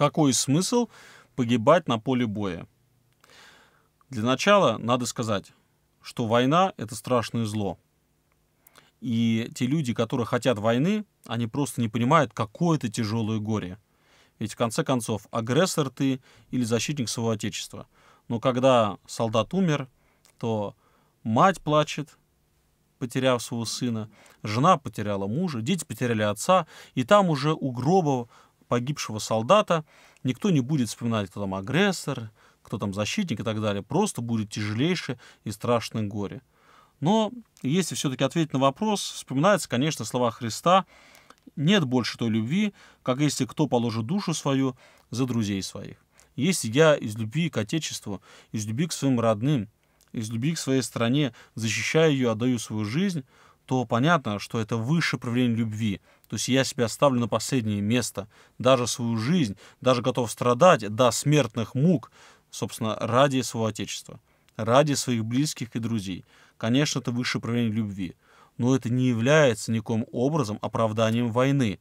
Какой смысл погибать на поле боя? Для начала надо сказать, что война – это страшное зло. И те люди, которые хотят войны, они просто не понимают, какое это тяжелое горе. Ведь в конце концов, агрессор ты или защитник своего отечества. Но когда солдат умер, то мать плачет, потеряв своего сына, жена потеряла мужа, дети потеряли отца, и там уже у гроба погибшего солдата, никто не будет вспоминать, кто там агрессор, кто там защитник и так далее. Просто будет тяжелейшее и страшное горе. Но если все-таки ответить на вопрос, вспоминаются, конечно, слова Христа «Нет больше той любви, как если кто положит душу свою за друзей своих». Если я из любви к Отечеству, из любви к своим родным, из любви к своей стране защищаю ее, отдаю свою жизнь, то понятно, что это высшее проявление любви. То есть я себя ставлю на последнее место, даже свою жизнь, даже готов страдать до смертных мук, собственно, ради своего Отечества, ради своих близких и друзей. Конечно, это высшее проявление любви, но это не является никоим образом оправданием войны.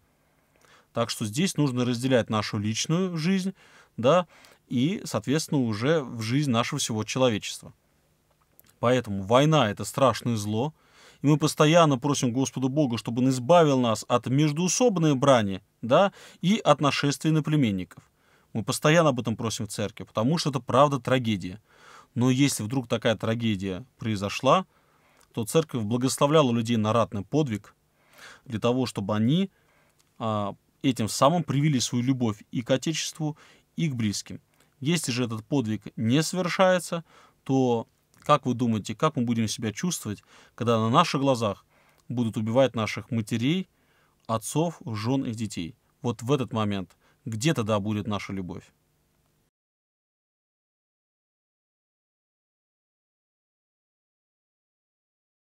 Так что здесь нужно разделять нашу личную жизнь, да, и, соответственно, уже в жизнь нашего всего человечества. Поэтому война – это страшное зло – и мы постоянно просим Господу Бога, чтобы Он избавил нас от междуусобной брани да, и от нашествия наплеменников. Мы постоянно об этом просим в церкви, потому что это правда трагедия. Но если вдруг такая трагедия произошла, то церковь благословляла людей на ратный подвиг для того, чтобы они а, этим самым привили свою любовь и к Отечеству, и к близким. Если же этот подвиг не совершается, то как вы думаете, как мы будем себя чувствовать, когда на наших глазах будут убивать наших матерей, отцов, жен и детей? Вот в этот момент где тогда будет наша любовь?